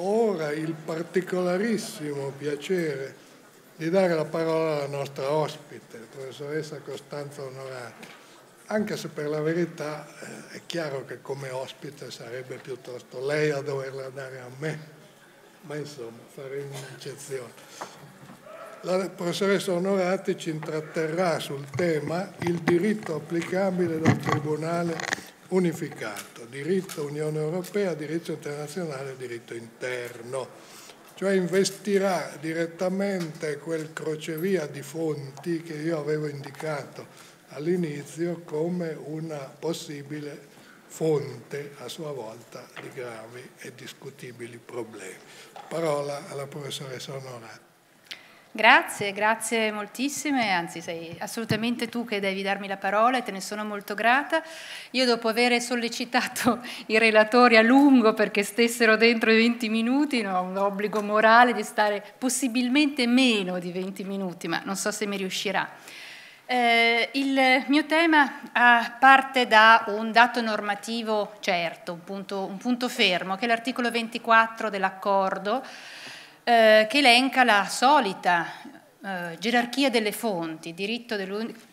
ora il particolarissimo piacere di dare la parola alla nostra ospite, professoressa Costanza Onorati, anche se per la verità eh, è chiaro che come ospite sarebbe piuttosto lei a doverla dare a me, ma insomma faremo un'eccezione. La professoressa Onorati ci intratterrà sul tema il diritto applicabile dal Tribunale unificato, diritto Unione Europea, diritto internazionale diritto interno, cioè investirà direttamente quel crocevia di fonti che io avevo indicato all'inizio come una possibile fonte a sua volta di gravi e discutibili problemi. Parola alla professoressa Onorata. Grazie, grazie moltissime, anzi sei assolutamente tu che devi darmi la parola e te ne sono molto grata. Io dopo aver sollecitato i relatori a lungo perché stessero dentro i 20 minuti, ho un obbligo morale di stare possibilmente meno di 20 minuti, ma non so se mi riuscirà. Eh, il mio tema ah, parte da un dato normativo certo, un punto, un punto fermo, che è l'articolo 24 dell'accordo eh, che elenca la solita eh, gerarchia delle fonti,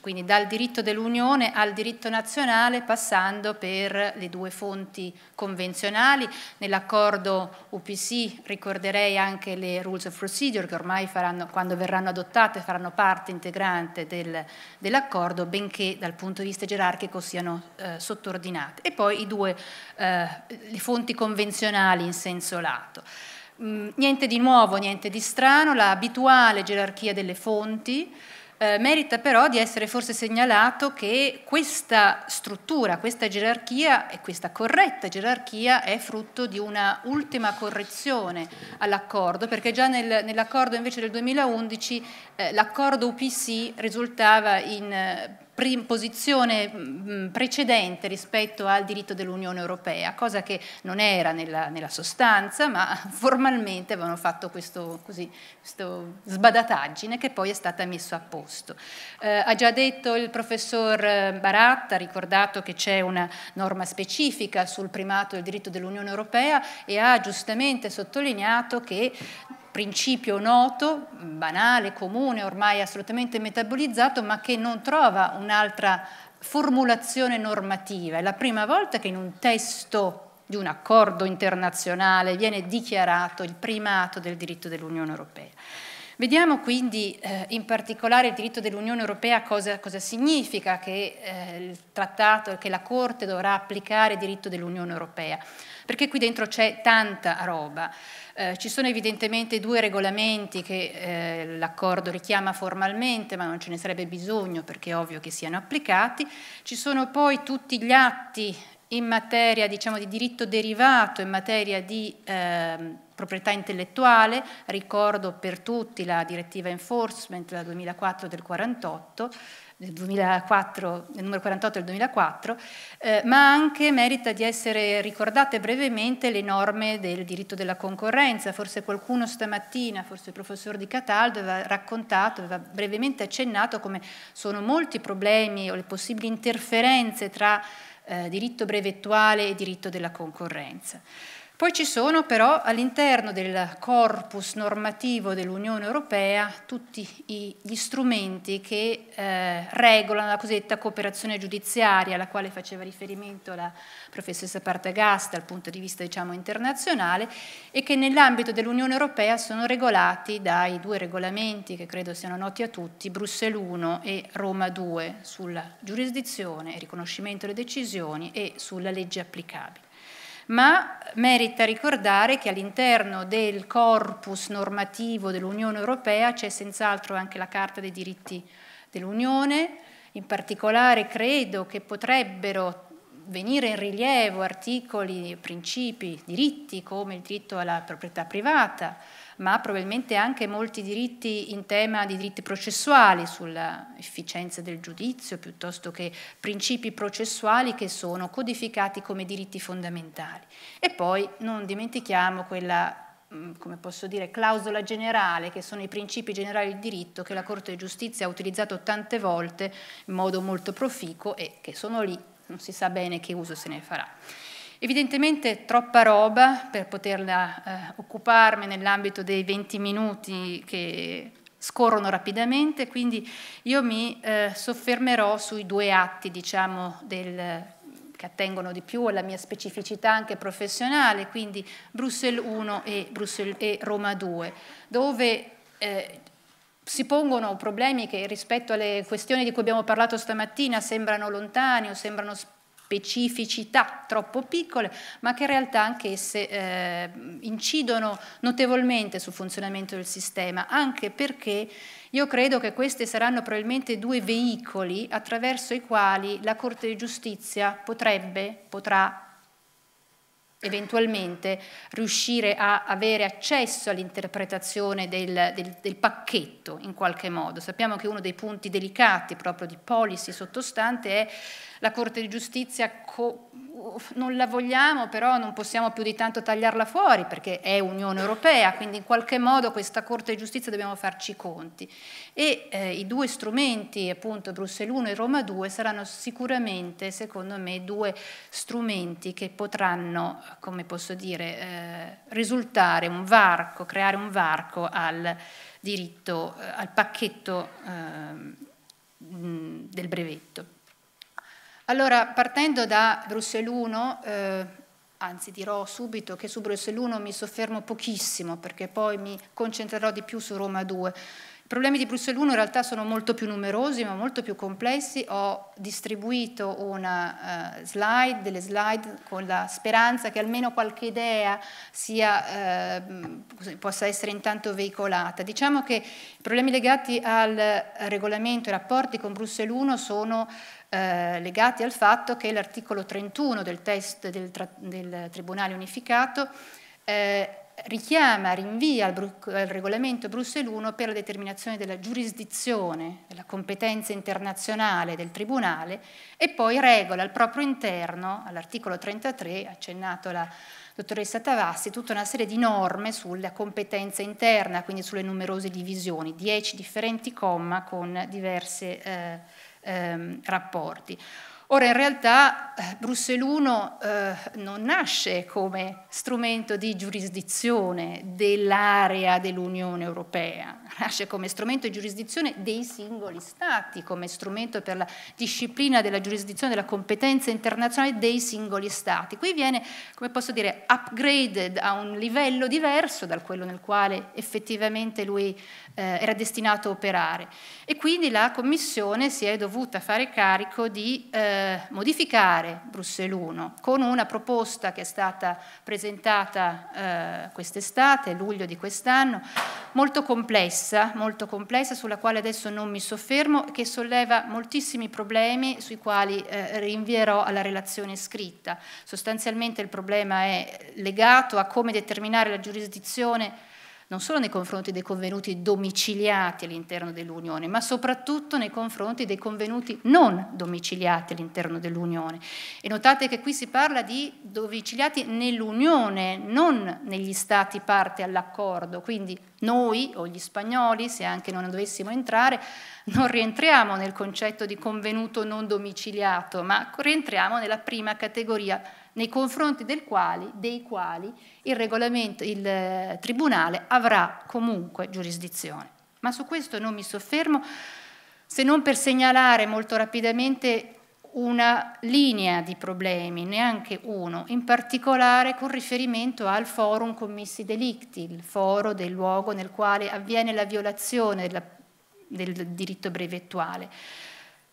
quindi dal diritto dell'Unione al diritto nazionale passando per le due fonti convenzionali. Nell'accordo UPC ricorderei anche le rules of procedure che ormai faranno, quando verranno adottate faranno parte integrante del, dell'accordo, benché dal punto di vista gerarchico siano eh, sottordinate. E poi due, eh, le fonti convenzionali in senso lato. Mm, niente di nuovo, niente di strano, la abituale gerarchia delle fonti, eh, merita però di essere forse segnalato che questa struttura, questa gerarchia e questa corretta gerarchia è frutto di una ultima correzione all'accordo, perché già nel, nell'accordo invece del 2011 eh, l'accordo UPC risultava in eh, in posizione mm, precedente rispetto al diritto dell'Unione Europea, cosa che non era nella, nella sostanza, ma formalmente avevano fatto questo, così, questo, sbadataggine che poi è stata messa a posto. Eh, ha già detto il professor eh, Baratta, ha ricordato che c'è una norma specifica sul primato del diritto dell'Unione Europea e ha giustamente sottolineato che principio noto, banale, comune, ormai assolutamente metabolizzato, ma che non trova un'altra formulazione normativa. È la prima volta che in un testo di un accordo internazionale viene dichiarato il primato del diritto dell'Unione Europea. Vediamo quindi eh, in particolare il diritto dell'Unione Europea cosa, cosa significa che eh, il trattato, che la Corte dovrà applicare il diritto dell'Unione Europea perché qui dentro c'è tanta roba. Eh, ci sono evidentemente due regolamenti che eh, l'accordo richiama formalmente, ma non ce ne sarebbe bisogno perché è ovvio che siano applicati. Ci sono poi tutti gli atti in materia diciamo, di diritto derivato, in materia di eh, proprietà intellettuale, ricordo per tutti la direttiva enforcement, la 2004 del 48, del 2004, del numero 48 del 2004, eh, ma anche merita di essere ricordate brevemente le norme del diritto della concorrenza. Forse qualcuno stamattina, forse il professor Di Cataldo, aveva raccontato, aveva brevemente accennato come sono molti i problemi o le possibili interferenze tra eh, diritto brevettuale e diritto della concorrenza. Poi ci sono però all'interno del corpus normativo dell'Unione Europea tutti gli strumenti che eh, regolano la cosiddetta cooperazione giudiziaria alla quale faceva riferimento la professoressa Partagast dal punto di vista diciamo, internazionale e che nell'ambito dell'Unione Europea sono regolati dai due regolamenti che credo siano noti a tutti, Bruxelles 1 e Roma 2 sulla giurisdizione e riconoscimento delle decisioni e sulla legge applicabile ma merita ricordare che all'interno del corpus normativo dell'Unione Europea c'è senz'altro anche la Carta dei diritti dell'Unione, in particolare credo che potrebbero venire in rilievo articoli, principi, diritti come il diritto alla proprietà privata, ma probabilmente anche molti diritti in tema di diritti processuali sulla efficienza del giudizio piuttosto che principi processuali che sono codificati come diritti fondamentali. E poi non dimentichiamo quella mm, come posso dire, clausola generale, che sono i principi generali del diritto che la Corte di Giustizia ha utilizzato tante volte in modo molto proficuo e che sono lì, non si sa bene che uso se ne farà. Evidentemente troppa roba per poterla eh, occuparmi nell'ambito dei 20 minuti che scorrono rapidamente, quindi io mi eh, soffermerò sui due atti diciamo, del, che attengono di più alla mia specificità anche professionale, quindi Bruxelles 1 e, Bruxelles, e Roma 2, dove eh, si pongono problemi che rispetto alle questioni di cui abbiamo parlato stamattina sembrano lontani o sembrano specificità troppo piccole, ma che in realtà anch'esse eh, incidono notevolmente sul funzionamento del sistema, anche perché io credo che questi saranno probabilmente due veicoli attraverso i quali la Corte di Giustizia potrebbe, potrà eventualmente riuscire a avere accesso all'interpretazione del, del, del, pacchetto in qualche modo. Sappiamo che uno dei punti delicati proprio di policy sottostante è la Corte di Giustizia non la vogliamo, però non possiamo più di tanto tagliarla fuori perché è Unione Europea, quindi in qualche modo questa Corte di Giustizia dobbiamo farci i conti. E eh, i due strumenti, appunto Bruxelles 1 e Roma 2, saranno sicuramente, secondo me, due strumenti che potranno, come posso dire, eh, risultare un varco, creare un varco al diritto, eh, al pacchetto eh, del brevetto. Allora, partendo da Bruxelles 1, eh, anzi dirò subito che su Bruxelles 1 mi soffermo pochissimo perché poi mi concentrerò di più su Roma 2. I problemi di Bruxelles 1 in realtà sono molto più numerosi ma molto più complessi. Ho distribuito una uh, slide, delle slide con la speranza che almeno qualche idea sia, uh, possa essere intanto veicolata. Diciamo che i problemi legati al regolamento e ai rapporti con Bruxelles 1 sono eh, legati al fatto che l'articolo 31 del test del, del Tribunale Unificato eh, richiama, rinvia al, al regolamento Bruxelles 1 per la determinazione della giurisdizione, della competenza internazionale del Tribunale e poi regola al proprio interno, all'articolo 33, accennato la dottoressa Tavassi, tutta una serie di norme sulla competenza interna, quindi sulle numerose divisioni, 10 differenti comma con diverse... Eh, ehm, rapporti. Ora, in realtà eh, Bruxelles 1 eh, non nasce come strumento di giurisdizione dell'area dell'Unione Europea, nasce come strumento di giurisdizione dei singoli Stati, come strumento per la disciplina della giurisdizione, della competenza internazionale dei singoli Stati. Qui viene, come posso dire, upgraded a un livello diverso da quello nel quale effettivamente lui eh, era destinato a operare e quindi la Commissione si è dovuta fare carico di eh, modificare Bruxelles 1 con una proposta che è stata presentata eh, quest'estate, luglio di quest'anno, molto complessa, molto complessa sulla quale adesso non mi soffermo e che solleva moltissimi problemi sui quali eh, rinvierò alla relazione scritta. Sostanzialmente il problema è legato a come determinare la giurisdizione non solo nei confronti dei convenuti domiciliati all'interno dell'Unione, ma soprattutto nei confronti dei convenuti non domiciliati all'interno dell'Unione. E notate che qui si parla di domiciliati nell'Unione, non negli stati parte all'accordo, quindi noi o gli spagnoli, se anche non dovessimo entrare, non rientriamo nel concetto di convenuto non domiciliato, ma rientriamo nella prima categoria nei confronti quali, dei quali il, regolamento, il eh, Tribunale avrà comunque giurisdizione. Ma su questo non mi soffermo, se non per segnalare molto rapidamente una linea di problemi, neanche uno, in particolare con riferimento al forum commissi delicti, il foro del luogo nel quale avviene la violazione del diritto brevettuale.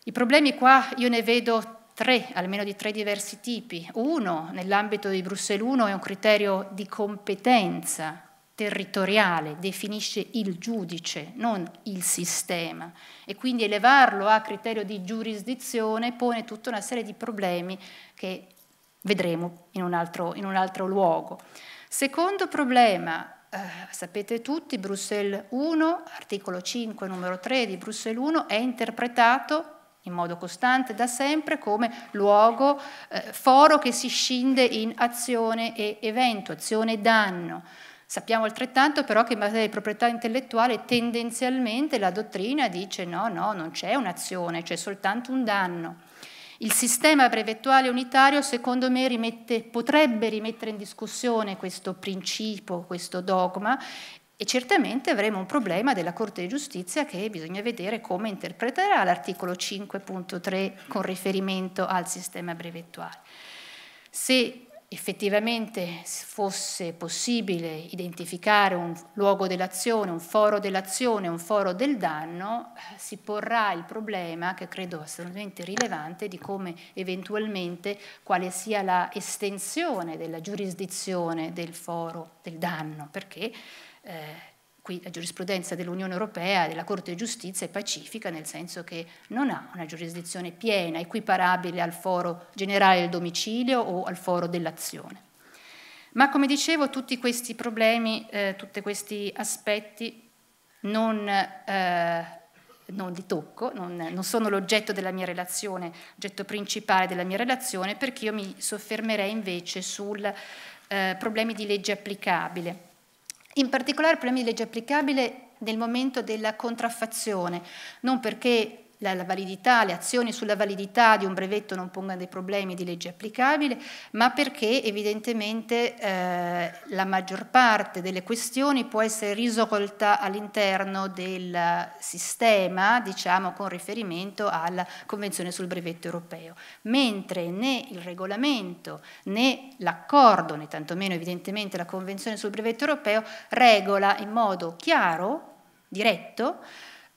I problemi qua io ne vedo tre, almeno di tre diversi tipi. Uno, nell'ambito di Bruxelles 1, è un criterio di competenza territoriale, definisce il giudice, non il sistema. E quindi elevarlo a criterio di giurisdizione pone tutta una serie di problemi che vedremo in un altro, in un altro luogo. Secondo problema, eh, sapete tutti, Bruxelles 1, articolo 5, numero 3 di Bruxelles 1, è interpretato in modo costante da sempre come luogo, eh, foro che si scinde in azione e evento, azione e danno. Sappiamo altrettanto però che in materia di proprietà intellettuale tendenzialmente la dottrina dice no, no, non c'è un'azione, c'è soltanto un danno. Il sistema brevettuale unitario secondo me rimette, potrebbe rimettere in discussione questo principio, questo dogma e certamente avremo un problema della Corte di Giustizia che bisogna vedere come interpreterà l'articolo 5.3 con riferimento al sistema brevettuale. Se effettivamente fosse possibile identificare un luogo dell'azione, un foro dell'azione, un foro del danno, eh, si porrà il problema, che credo assolutamente rilevante, di come eventualmente quale sia la estensione della giurisdizione del foro del danno, perché eh, qui la giurisprudenza dell'Unione Europea, della Corte di Giustizia è pacifica nel senso che non ha una giurisdizione piena, equiparabile al foro generale del domicilio o al foro dell'azione. Ma come dicevo, tutti questi problemi, eh, tutti questi aspetti non, eh, non li tocco, non, non sono l'oggetto della mia relazione, oggetto principale della mia relazione, perché io mi soffermerei invece sui eh, problemi di legge applicabile in particolare problemi di legge applicabile nel momento della contraffazione, non perché la, validità, le azioni sulla validità di un brevetto non pongano dei problemi di legge applicabile, ma perché evidentemente eh, la maggior parte delle questioni può essere risolta all'interno del sistema, diciamo con riferimento alla Convenzione sul brevetto europeo, mentre né il regolamento né l'accordo, né tantomeno evidentemente la Convenzione sul brevetto europeo regola in modo chiaro, diretto,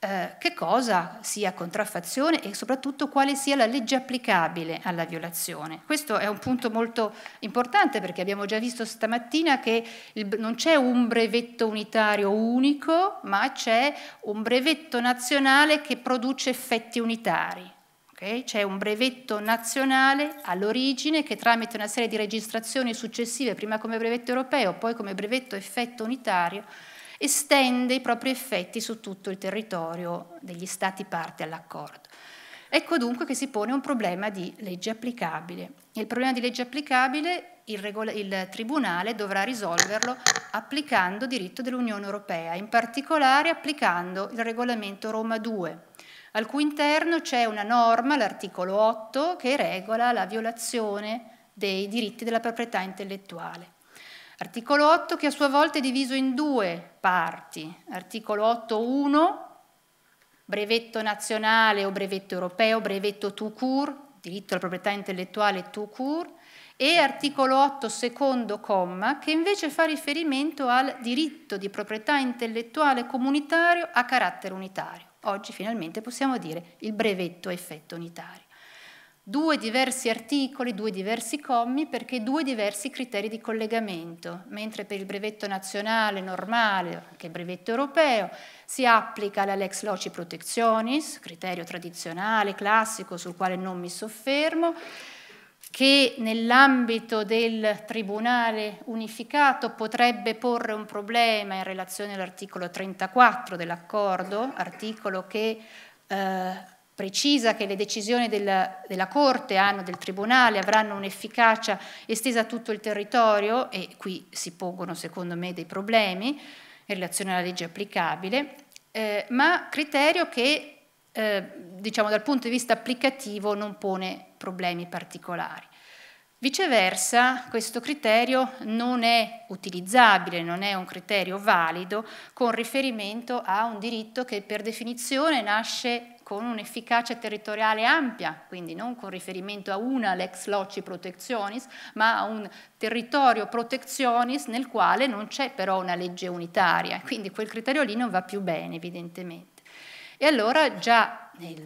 eh, che cosa sia contraffazione e soprattutto quale sia la legge applicabile alla violazione. Questo è un punto molto importante perché abbiamo già visto stamattina che il, non c'è un brevetto unitario unico, ma c'è un brevetto nazionale che produce effetti unitari. Okay? C'è un brevetto nazionale all'origine che tramite una serie di registrazioni successive, prima come brevetto europeo, poi come brevetto effetto unitario, estende i propri effetti su tutto il territorio degli Stati parte all'accordo. Ecco dunque che si pone un problema di legge applicabile. Il problema di legge applicabile il, il Tribunale dovrà risolverlo applicando diritto dell'Unione Europea, in particolare applicando il regolamento Roma 2, al cui interno c'è una norma, l'articolo 8, che regola la violazione dei diritti della proprietà intellettuale. Articolo 8 che a sua volta è diviso in due parti. Articolo 8.1, brevetto nazionale o brevetto europeo, brevetto tout court, diritto alla proprietà intellettuale tout court, e articolo 8 secondo comma che invece fa riferimento al diritto di proprietà intellettuale comunitario a carattere unitario. Oggi finalmente possiamo dire il brevetto a effetto unitario due diversi articoli, due diversi commi perché due diversi criteri di collegamento, mentre per il brevetto nazionale normale, anche il brevetto europeo, si applica la lex loci protectionis, criterio tradizionale, classico, sul quale non mi soffermo, che nell'ambito del Tribunale unificato potrebbe porre un problema in relazione all'articolo 34 dell'accordo, articolo che eh, precisa che le decisioni della, della Corte, hanno, del Tribunale, avranno un'efficacia estesa a tutto il territorio e qui si pongono secondo me dei problemi in relazione alla legge applicabile, eh, ma criterio che eh, diciamo, dal punto di vista applicativo non pone problemi particolari. Viceversa, questo criterio non è utilizzabile, non è un criterio valido con riferimento a un diritto che per definizione nasce con un'efficacia territoriale ampia, quindi non con riferimento a una lex loci protezionis, ma a un territorio protezionis nel quale non c'è però una legge unitaria, quindi quel criterio lì non va più bene evidentemente. E allora già nel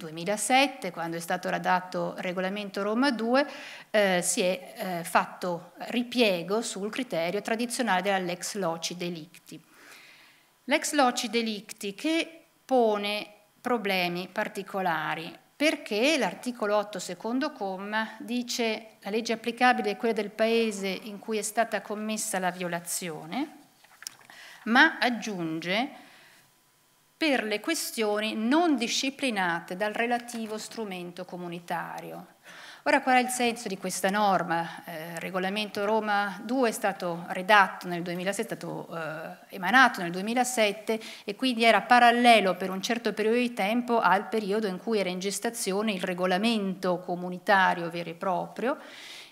2007, quando è stato il Regolamento Roma 2, eh, si è eh, fatto ripiego sul criterio tradizionale dell'ex loci delicti. L'ex loci delicti che pone problemi particolari perché l'articolo 8 secondo comma dice la legge applicabile è quella del paese in cui è stata commessa la violazione, ma aggiunge per le questioni non disciplinate dal relativo strumento comunitario. Ora qual è il senso di questa norma? Eh, il regolamento Roma 2 è stato redatto nel 2006, è stato eh, emanato nel 2007 e quindi era parallelo per un certo periodo di tempo al periodo in cui era in gestazione il regolamento comunitario vero e proprio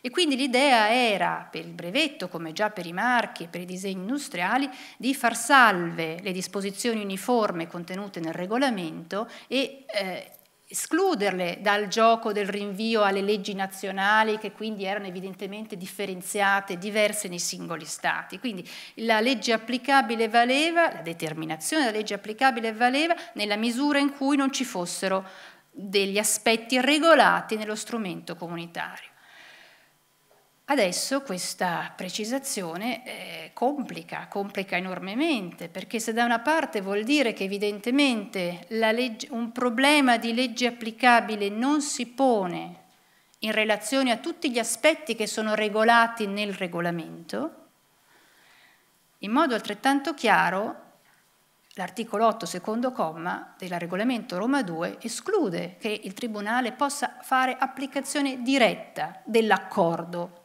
e quindi l'idea era, per il brevetto, come già per i marchi e per i disegni industriali, di far salve le disposizioni uniformi contenute nel regolamento e eh, escluderle dal gioco del rinvio alle leggi nazionali che quindi erano evidentemente differenziate, diverse nei singoli stati. Quindi la legge applicabile valeva, la determinazione della legge applicabile valeva nella misura in cui non ci fossero degli aspetti regolati nello strumento comunitario. Adesso questa precisazione eh, complica, complica enormemente, perché se da una parte vuol dire che evidentemente legge, un problema di legge applicabile non si pone in relazione a tutti gli aspetti che sono regolati nel regolamento, in modo altrettanto chiaro l'articolo 8 secondo comma del regolamento Roma 2 esclude che il Tribunale possa fare applicazione diretta dell'accordo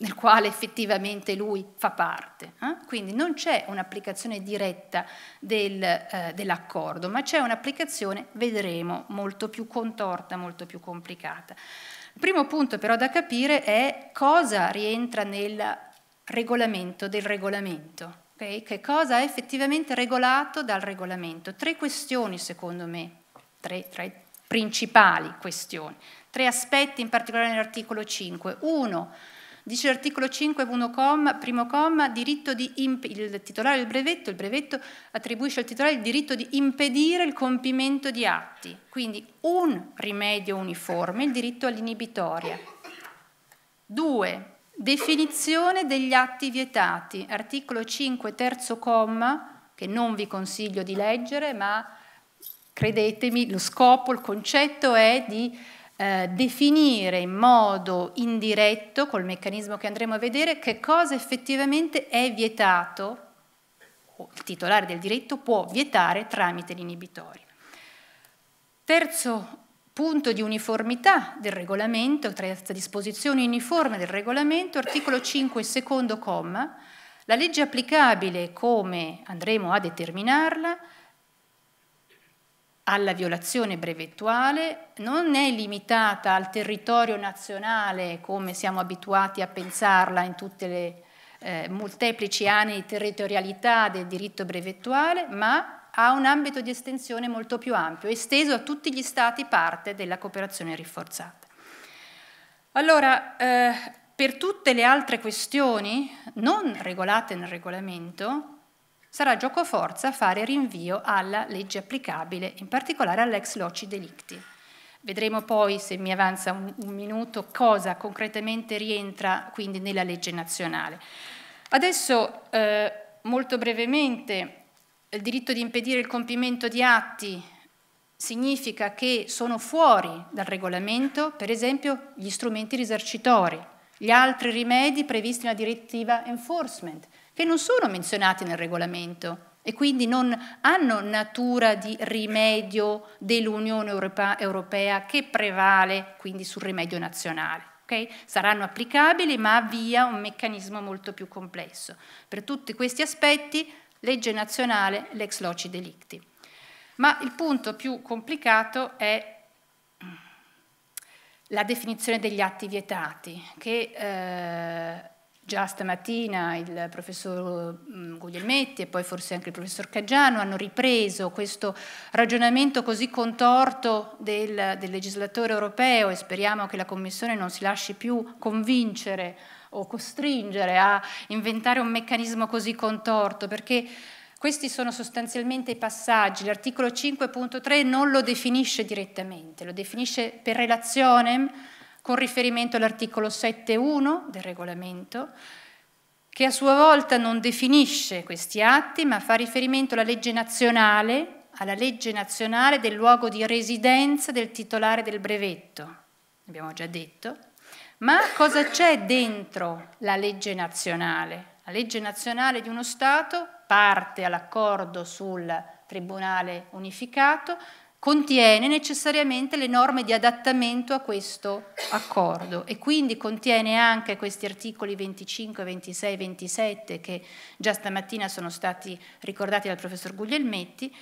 del quale effettivamente lui fa parte. Eh? Quindi non c'è un'applicazione diretta del, eh, dell'accordo, ma c'è un'applicazione, vedremo, molto più contorta, molto più complicata. Il primo punto però da capire è cosa rientra nel regolamento del regolamento, okay? che cosa è effettivamente regolato dal regolamento. Tre questioni secondo me, tre, tre principali questioni, tre aspetti in particolare nell'articolo 5. Uno, Dice l'articolo 5, primo comma, di il titolare del brevetto, il brevetto attribuisce al titolare il diritto di impedire il compimento di atti, quindi un rimedio uniforme, il diritto all'inibitoria. 2. Definizione degli atti vietati, articolo 5 terzo comma, che non vi consiglio di leggere, ma credetemi, lo scopo, il concetto è di eh, definire in modo indiretto, col meccanismo che andremo a vedere, che cosa effettivamente è vietato, o il titolare del diritto può vietare tramite l'inibitorio. Terzo punto di uniformità del regolamento, terza disposizione uniforme del regolamento, articolo 5, secondo comma, la legge applicabile, come andremo a determinarla, alla violazione brevettuale, non è limitata al territorio nazionale come siamo abituati a pensarla in tutte le eh, molteplici anni di territorialità del diritto brevettuale, ma ha un ambito di estensione molto più ampio, esteso a tutti gli stati parte della cooperazione rinforzata. Allora, eh, per tutte le altre questioni non regolate nel regolamento, sarà gioco forza fare rinvio alla legge applicabile, in particolare all'ex loci delicti. Vedremo poi, se mi avanza un, un minuto, cosa concretamente rientra quindi nella legge nazionale. Adesso, eh, molto brevemente, il diritto di impedire il compimento di atti significa che sono fuori dal regolamento, per esempio, gli strumenti risarcitori, gli altri rimedi previsti nella direttiva enforcement, che non sono menzionati nel regolamento e quindi non hanno natura di rimedio dell'Unione Europea che prevale quindi sul rimedio nazionale. Okay? Saranno applicabili ma via un meccanismo molto più complesso. Per tutti questi aspetti legge nazionale, l'ex loci delicti. Ma il punto più complicato è la definizione degli atti vietati, che eh, Già stamattina il professor mm, Guglielmetti e poi forse anche il professor Caggiano hanno ripreso questo ragionamento così contorto del, del legislatore europeo e speriamo che la Commissione non si lasci più convincere o costringere a inventare un meccanismo così contorto perché questi sono sostanzialmente i passaggi. L'articolo 5.3 non lo definisce direttamente, lo definisce per relazione con riferimento all'articolo 7.1 del regolamento, che a sua volta non definisce questi atti, ma fa riferimento alla legge nazionale, alla legge nazionale del luogo di residenza del titolare del brevetto, abbiamo già detto, ma cosa c'è dentro la legge nazionale? La legge nazionale di uno Stato parte all'accordo sul Tribunale unificato, contiene necessariamente le norme di adattamento a questo accordo e quindi contiene anche questi articoli 25, 26, 27 che già stamattina sono stati ricordati dal professor Guglielmetti,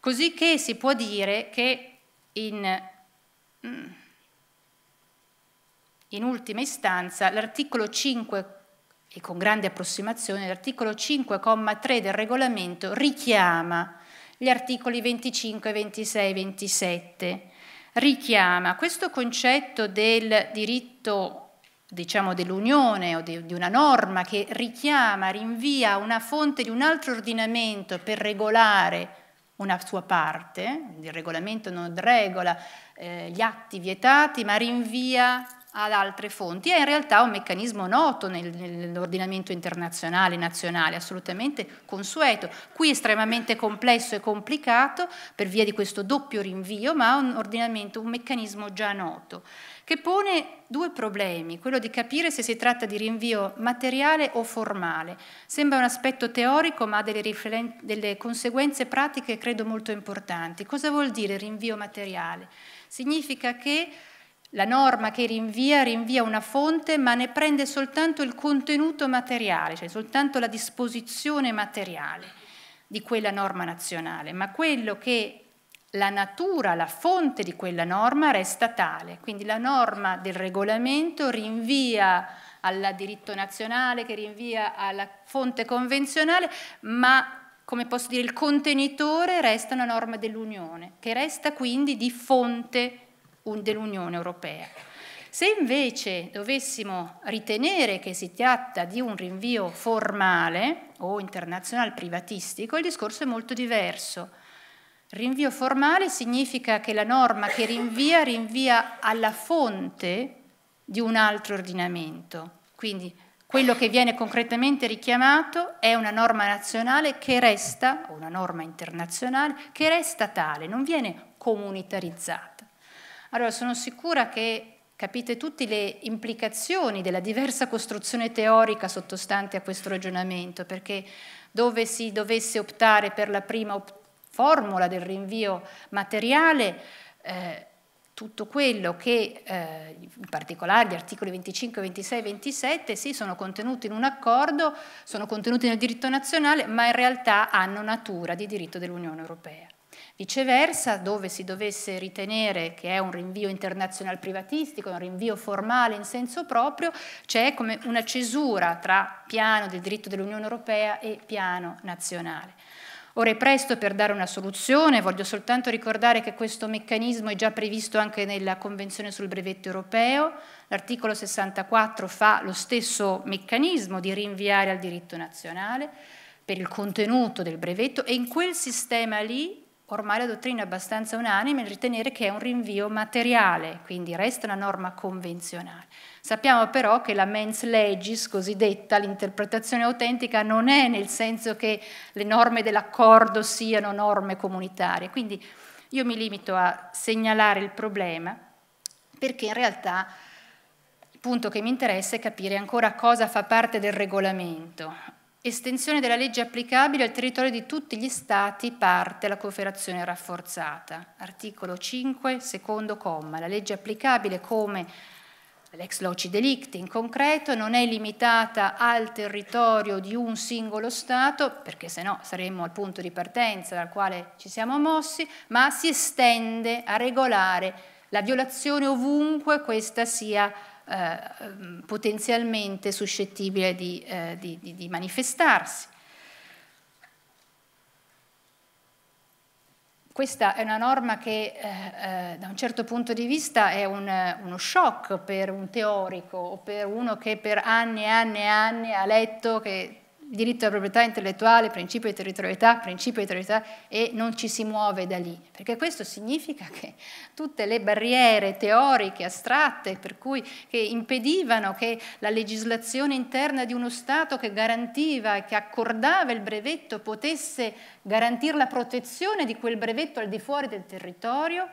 così che si può dire che in, mm, in ultima istanza l'articolo 5 e con grande approssimazione l'articolo 5,3 del regolamento richiama gli articoli 25, 26 e 27. Richiama questo concetto del diritto diciamo dell'Unione o di, una norma che richiama, rinvia una fonte di un altro ordinamento per regolare una sua parte, il regolamento non regola eh, gli atti vietati, ma rinvia ad altre fonti, è in realtà un meccanismo noto nel, nell'ordinamento internazionale, nazionale, assolutamente consueto, qui estremamente complesso e complicato per via di questo doppio rinvio, ma un ordinamento, un meccanismo già noto, che pone due problemi, quello di capire se si tratta di rinvio materiale o formale. Sembra un aspetto teorico, ma ha delle, delle conseguenze pratiche credo molto importanti. Cosa vuol dire rinvio materiale? Significa che la norma che rinvia rinvia una fonte ma ne prende soltanto il contenuto materiale, cioè soltanto la disposizione materiale di quella norma nazionale, ma quello che la natura, la fonte di quella norma resta tale. Quindi la norma del regolamento rinvia al diritto nazionale, che rinvia alla fonte convenzionale, ma come posso dire, il contenitore resta una norma dell'Unione, che resta quindi di fonte dell'Unione Europea. Se invece dovessimo ritenere che si tratta di un rinvio formale o internazionale privatistico, il discorso è molto diverso. rinvio formale significa che la norma che rinvia rinvia alla fonte di un altro ordinamento. Quindi quello che viene concretamente richiamato è una norma nazionale che resta, o una norma internazionale, che resta tale, non viene comunitarizzata. Allora sono sicura che capite tutte le implicazioni della diversa costruzione teorica sottostante a questo ragionamento, perché dove si dovesse optare per la prima formula del rinvio materiale, eh, tutto quello che, eh, in particolare gli articoli 25, 26 e 27, sì, sono contenuti in un accordo, sono contenuti nel diritto nazionale, ma in realtà hanno natura di diritto dell'Unione Europea. Viceversa, dove si dovesse ritenere che è un rinvio internazionale privatistico, un rinvio formale in senso proprio, c'è come una cesura tra piano del diritto dell'Unione Europea e piano nazionale. Ora è presto per dare una soluzione, voglio soltanto ricordare che questo meccanismo è già previsto anche nella Convenzione sul brevetto europeo, l'articolo 64 fa lo stesso meccanismo di rinviare al diritto nazionale per il contenuto del brevetto e in quel sistema lì ormai la dottrina è abbastanza unanime nel ritenere che è un rinvio materiale, quindi resta una norma convenzionale. Sappiamo però che la mens legis cosiddetta, l'interpretazione autentica, non è nel senso che le norme dell'accordo siano norme comunitarie, quindi io mi limito a segnalare il problema perché in realtà il punto che mi interessa è capire ancora cosa fa parte del regolamento Estensione della legge applicabile al territorio di tutti gli Stati parte la cooperazione rafforzata. Articolo 5, secondo comma. La legge applicabile come l'ex loci delicti in concreto non è limitata al territorio di un singolo Stato, perché se no saremmo al punto di partenza dal quale ci siamo mossi, ma si estende a regolare la violazione ovunque questa sia applicata eh, mm, potenzialmente suscettibile di, eh, di, di, di manifestarsi. questa è una norma che eh, eh da un certo punto di vista è un, eh, uno shock per un teorico o per uno che per anni e anni e anni ha letto che diritto alla proprietà intellettuale, principio di territorialità, principio di territorialità e non ci si muove da lì, perché questo significa che tutte le barriere teoriche, astratte, per cui, che impedivano che la legislazione interna di uno Stato che garantiva e che accordava il brevetto potesse garantire la protezione di quel brevetto al di fuori del territorio,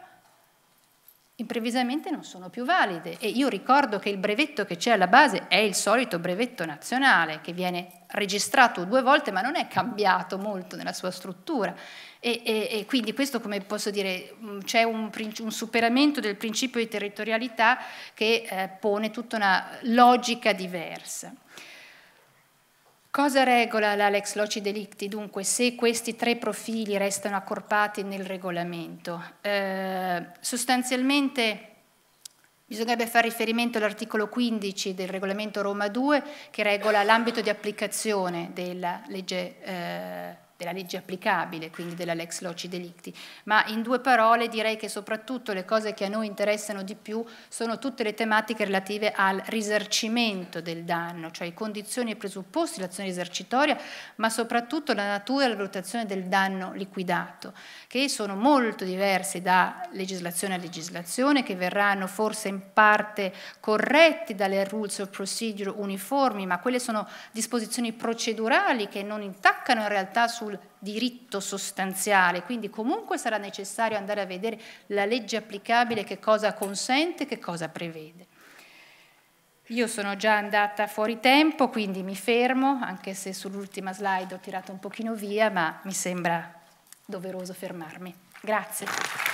improvvisamente non sono più valide e io ricordo che il brevetto che c'è alla base è il solito brevetto nazionale che viene registrato due volte ma non è cambiato molto nella sua struttura e, e, e quindi questo come posso dire mm, c'è un, un, superamento del principio di territorialità che eh, pone tutta una logica diversa. Cosa regola l'Alex Loci Delicti dunque se questi tre profili restano accorpati nel regolamento? Eh, sostanzialmente bisognerebbe fare riferimento all'articolo 15 del regolamento Roma 2 che regola l'ambito di applicazione della legge eh, della legge applicabile, quindi della lex loci delicti, ma in due parole direi che soprattutto le cose che a noi interessano di più sono tutte le tematiche relative al risarcimento del danno, cioè condizioni e presupposti dell'azione risarcitoria, ma soprattutto la natura e la valutazione del danno liquidato, che sono molto diverse da legislazione a legislazione, che verranno forse in parte corretti dalle rules of procedure uniformi, ma quelle sono disposizioni procedurali che non intaccano in realtà su sul diritto sostanziale, quindi comunque sarà necessario andare a vedere la legge applicabile che cosa consente, che cosa prevede. Io sono già andata fuori tempo, quindi mi fermo, anche se sull'ultima slide ho tirato un pochino via, ma mi sembra doveroso fermarmi. Grazie.